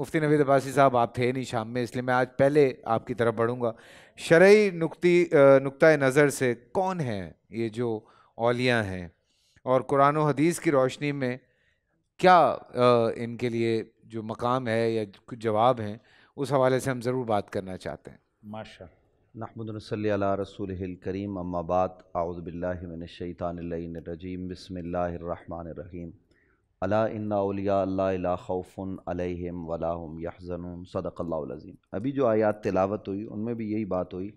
मुफ्ती नवीद अब्बासी साहब आप थे नहीं शाम में इसलिए मैं आज पहले आपकी तरफ बढ़ूँगा शरयी नुकती नुक़ नज़र से कौन है ये जो अलिया हैं और कुरान हदीस की रोशनी में क्या इनके लिए जो मकाम है या कुछ जवाब हैं उस हवाले से हम ज़रूर बात करना चाहते हैं माशा नहमदनसल रसूल करीम अम्माबाद बसमिल्लर बसमीम अला इन्नाउलिया खौफ़ुन अलहम वलाम यहजन सदक़ल्लाज़ीम अभी जो आयात तिलावत हुई उनमें भी यही बात हुई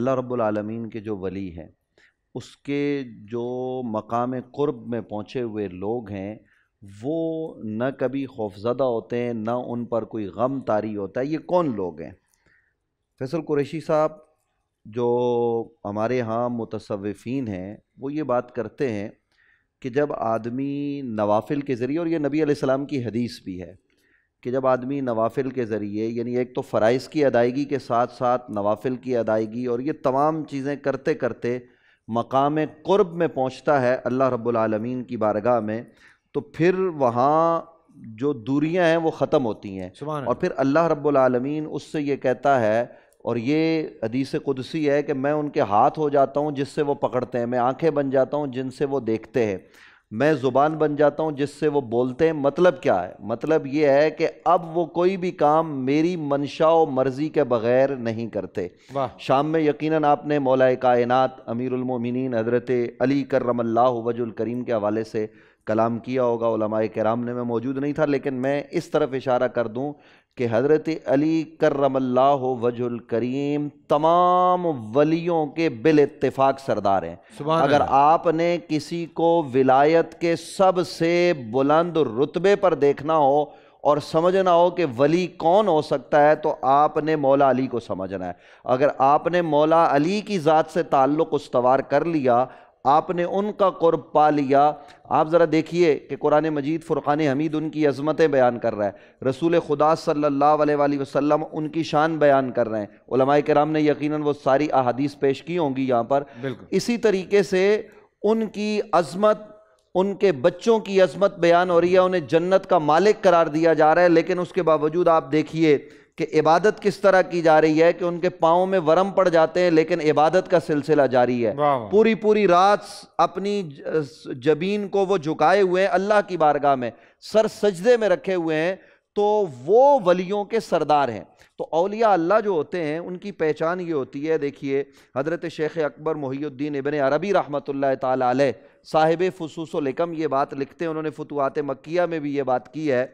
अल्लाह रब्लमीन के जो वली हैं उसके जो मकाम क़ुरब में पहुँचे हुए लोग हैं वो न कभी खौफजदा होते हैं न उन पर कोई गम तारी होता है ये कौन लोग हैं फैसल कुरैशी साहब जो हमारे यहाँ मुतसविफ़ीन हैं वो ये बात करते हैं कि जब आदमी नवाफिल के ज़रिए और ये नबी आसमाम की हदीस भी है कि जब आदमी नवाफिल के ज़रिए यानी एक तो फ़राइज़ की अदायगी के साथ साथ नवाफिल की अदायगी और ये तमाम चीज़ें करते करते मकाम क़ुरब में पहुँचता है अल्लाह रब्लमीन की बारगाह में तो फिर वहाँ जो दूरियाँ हैं वो ख़त्म होती हैं और फिर अल्लाह रब्लमीन उससे ये कहता है और ये अदीस कुदसी है कि मैं उनके हाथ हो जाता हूँ जिससे वो पकड़ते हैं मैं आंखें बन जाता हूँ जिनसे वो देखते हैं मैं ज़ुबान बन जाता हूँ जिससे वो बोलते हैं मतलब क्या है मतलब ये है कि अब वो कोई भी काम मेरी मंशा और मर्ज़ी के बग़ैर नहीं करते शाम में यकीनन आपने मौलाए कायनात अमीरमिन हज़रत अली करमल्ला वजुल करीम के हवाले से कलाम किया होगा कराम ने मैं मौजूद नहीं था लेकिन मैं इस तरफ इशारा कर दूँ कि हज़रत अली करमल्ला वजुल करीम तमाम वलियों के बिल इतफाक सरदार हैं अगर आपने किसी को विलायत के सबसे बुलंद रुतबे पर देखना हो और समझना हो कि वली कौन हो सकता है तो आपने मौला अली को समझना है अगर आपने मौला अली की ज़ात से ताल्लुक़ उसवार कर लिया आपने उनका कुर्ब पा लिया आप ज़रा देखिए कि कुरान मजीद फ़ुरक़ान हमीद उनकी अज़मतें बयान कर रहा है रसूल खुदा सल्ला वसम उनकी शान बयान कर रहे हैं कराम ने यकीन वो सारी अहादीस पेश की होंगी यहाँ पर इसी तरीके से उनकी अज़मत उनके बच्चों की अज़मत बयान हो रही है उन्हें जन्नत का मालिक करार दिया जा रहा है लेकिन उसके बावजूद आप देखिए कि इबादत किस तरह की जा रही है कि उनके पाओं में वरम पड़ जाते हैं लेकिन इबादत का सिलसिला जारी है पूरी पूरी रात अपनी जबीन को वो झुकाए हुए हैं अल्लाह की बारगाह में सर सजदे में रखे हुए हैं तो वो वलियों के सरदार हैं तो अलिया अल्लाह जो होते हैं उनकी पहचान ये होती है देखिए हज़रत शेख अकबर मोहीद्दीन इबन अरबी रहमत ताल साहिब फसूसम ये बात लिखते हैं उन्होंने फतवात मक्या में भी ये बात की है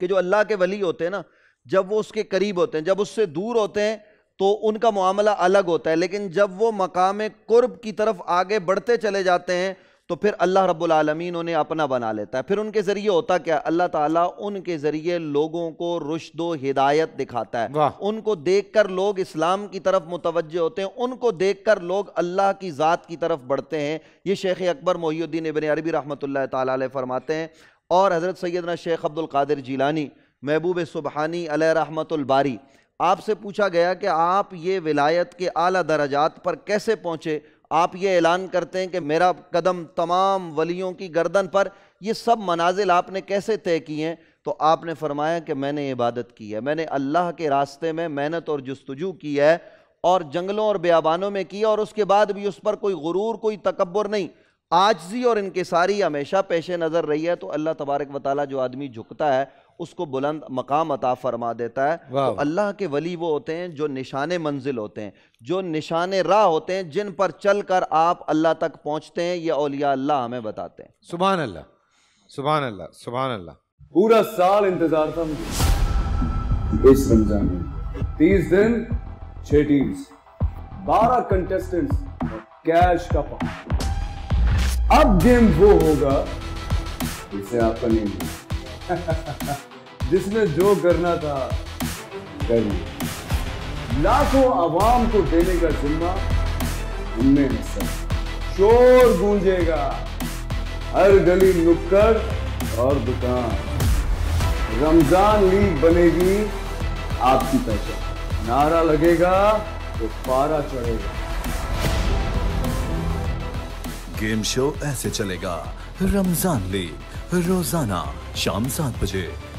कि जो अल्लाह के वली होते हैं ना जब वो उसके करीब होते हैं जब उससे दूर होते हैं तो उनका मामला अलग होता है लेकिन जब वो मकाम कुर्ब की तरफ आगे बढ़ते चले जाते हैं तो फिर अल्लाह रब्बुल आलमीन उन्हें अपना बना लेता है फिर उनके ज़रिए होता क्या अल्लाह ताला उनके ज़रिए लोगों को रुशद हिदायत दिखाता है उनको देखकर लोग इस्लाम की तरफ मुतवजह होते हैं उनको देखकर लोग अल्लाह की ज़ात की तरफ बढ़ते हैं ये शेख अकबर मोहीद्दीन इबन अरबी रहमत ला फरमाते हैं और हज़रत सैदना शेख अब्दुल कादिर जीलानी महबूब सुबहानी अल रहमतुल्बारी आपसे पूछा गया कि आप ये विलायत के आला दराजात पर कैसे पहुँचे आप ये ऐलान करते हैं कि मेरा कदम तमाम वलियों की गर्दन पर ये सब मनाजिल आपने कैसे तय किए हैं तो आपने फरमाया कि मैंने इबादत की है मैंने अल्लाह के रास्ते में मेहनत और जस्तजू की है और जंगलों और ब्याबानों में किया और उसके बाद भी उस पर कोई गुरूर कोई तकबर नहीं आजजी और इनके सारी हमेशा पेश नज़र रही है तो अल्लाह तबारक वाली जो आदमी झुकता है उसको बुलंद मकाम अता फरमा देता है तो अल्लाह के वली वो होते हैं जो निशान मंजिल होते हैं जो निशान राह होते हैं जिन पर चल कर आप अल्लाह तक पहुँचते हैं ये अलिया अल्लाह हमें बताते हैं सुबह अल्लाह सुबह अल्लाह सुबह अल्लाह पूरा साल इंतजार था मुझे इस रमजान में तीस दिन छह टीम्स बारह कंटेस्टेंट्स कैश का पा अब गेम वो होगा जिसे आपका नहीं जिसने जो करना था कर लिया लाखों आवाम को देने का जिम्मा उनने शोर गूंजेगा हर गली नुक्कड़ और दुकान रमजान लीग बनेगी आपकी पहचान नारा लगेगा तो पारा चढ़ेगा गेम शो ऐसे चलेगा रमजान लीग रोजाना शाम सात बजे